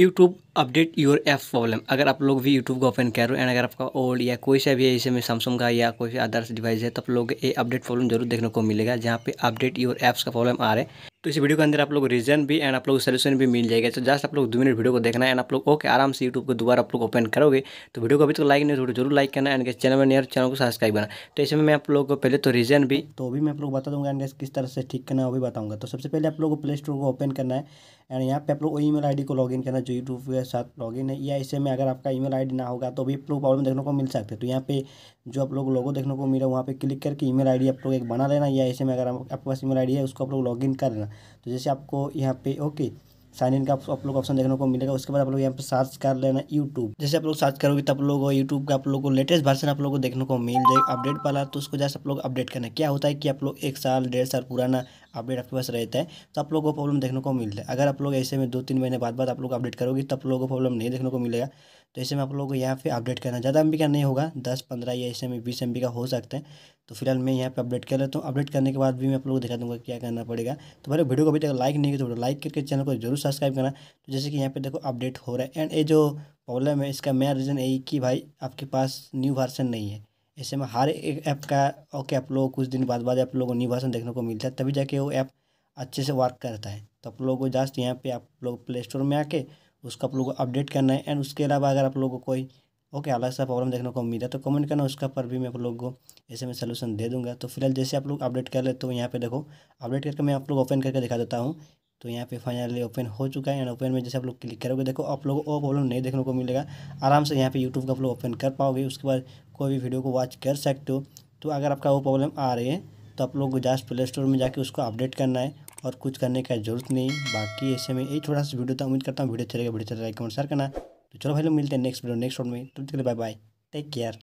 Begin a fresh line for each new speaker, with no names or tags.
YouTube update your apps problem अगर आप लोग भी यूट्यूब को ओपन कर रहे हो एंड अगर आपका ओल्ड या कोई सा भी है जैसे में सैमसंग का या कोई अदर्स डिवाइस है तो आप लोग ये अपडेट प्रॉब्लम जरूर देखने को मिलेगा जहाँ पे अपडेट योर ऐप्स का प्रॉब्लम आ रहा है तो इस वीडियो के अंदर आप लोग रीजन भी एंड आप लोग सोल्यूशन भी मिल जाएगा तो जस्ट आप लोग दो मिनट वीडियो को देखना है एंड आप लोग ओके आराम से यूट्यूब को दोबारा आप लोग ओपन करोगे तो वीडियो को अभी तक लाइक नहीं थोड़ी जरूर लाइक करना एंड चैनल में चैनल तो को सब्सक्राइब करना तो इसमें मैं आप लोग को पहले तो रीजन भी
तो भी मैं आप लोग बता दूँगा एंड किस तरह से ठीक करना है वो भी बताऊँगा तो सबसे पहले आप लोग को प्ले स्टोर को ओपन करना है एंड यहाँ पे आप लोग ई मेल आई डी को लॉगिन करना जो यूट्यूब के साथ इन है या इसे में अगर आपका ई मेल आई ना होगा तो भी आप लोग प्रॉब्लम देखने को मिल सकते तो यहाँ पे जो आप लोग लोगों देखने को मिला वहाँ पे क्लिक करके ई मेल आई डी आप लोग एक बना लेना या ऐसे में अगर आपके पास ई मेल आई डी है उसको आप लोग लॉगिन कर लेना तो जैसे आपको यहाँ पे ओके साइन इन का आप लोग ऑप्शन देखने को मिलेगा उसके बाद आप लोग यहाँ पे सर्च कर लेना यूट्यूब जैसे आप लोग सर्च करोगे तो आप लोग यूट्यूब का आप लोग को लेटेस्ट वर्जन आप लोग को देखने को मिल जाएगा अपडेट वाला तो उसको जैसे आप लोग अपडेट करना क्या होता है कि आप लोग एक साल डेढ़ साल पुराना अपडेट आपके पास रहता है तो आप लोगों को प्रॉब्लम देखने को मिलता है अगर आप लोग ऐसे में दो तीन महीने बाद बाद आप लोग अपडेट करोगे तो आप लोगों को प्रॉब्लम नहीं देखने को मिलेगा तो ऐसे में आप लोगों को यहाँ पे अपडेट करना ज़्यादा एम का नहीं होगा दस पंद्रह या ऐसे में बीस एम का हो सकता है तो फिलहाल मैं यहाँ पे अपडेट कर लेता हूँ अपडेट करने के बाद भी मैं आप लोगों को दिखा दूँगा क्या करना पड़ेगा तो भाई वीडियो को अभी तक लाइक नहीं किया तो लाइक करके चैनल को जरूर सब्सक्राइब करना तो जैसे कि यहाँ पे देखो अपडेट हो रहा है एंड ये जो प्रॉब्लम है इसका मेन रीज़न यही कि भाई आपके पास न्यू वर्सन नहीं है ऐसे में हर एक ऐप का ओके आप लोगों को कुछ दिन बाद बाद आप लोगों को न्यू वर्सन देखने को मिलता है तभी जाके वो ऐप अच्छे से वर्क करता है तो आप लोगों को जस्ट यहाँ पे आप लोग प्ले स्टोर में आके उसका आप लोगों को अपडेट करना है एंड उसके अलावा अगर आप लोगों को कोई ओके अलग सा प्रॉब्लम देखने को है तो कमेंट करना उसका पर भी मैं आप लोगों को ऐसे में सोल्यूशन दे दूँगा तो फिलहाल जैसे आप लोग अपडेट कर लेते हो यहाँ पर देखो अपडेट करके मैं आप लोग ओपन करके दिखा देता हूँ तो यहाँ पे फाइनली ओपन हो चुका है एंड ओपन में जैसे आप लोग क्लिक करोगे देखो आप लोगों को वो प्रॉब्लम नहीं देखने को मिलेगा आराम से यहाँ पे यूट्यूब का आप लोग ओपन कर पाओगे उसके बाद कोई भी वीडियो को वॉच कर सकते हो तो अगर आपका वो प्रॉब्लम आ रही है तो आप लोग जास्ट प्ले स्टोर में जाके उसको अपडेट करना है और कुछ करने का जरूरत नहीं बाकी ऐसे में एक छोटा सा वीडियो था उम्मीद करता हूँ वीडियो चलेगा वीडियो चलेगा कमेंट शेयर करना तो चलो भाई लोग मिलते हैं नेक्स्ट वीडियो नेक्स्ट शॉट में तो बाय बाय टेक केयर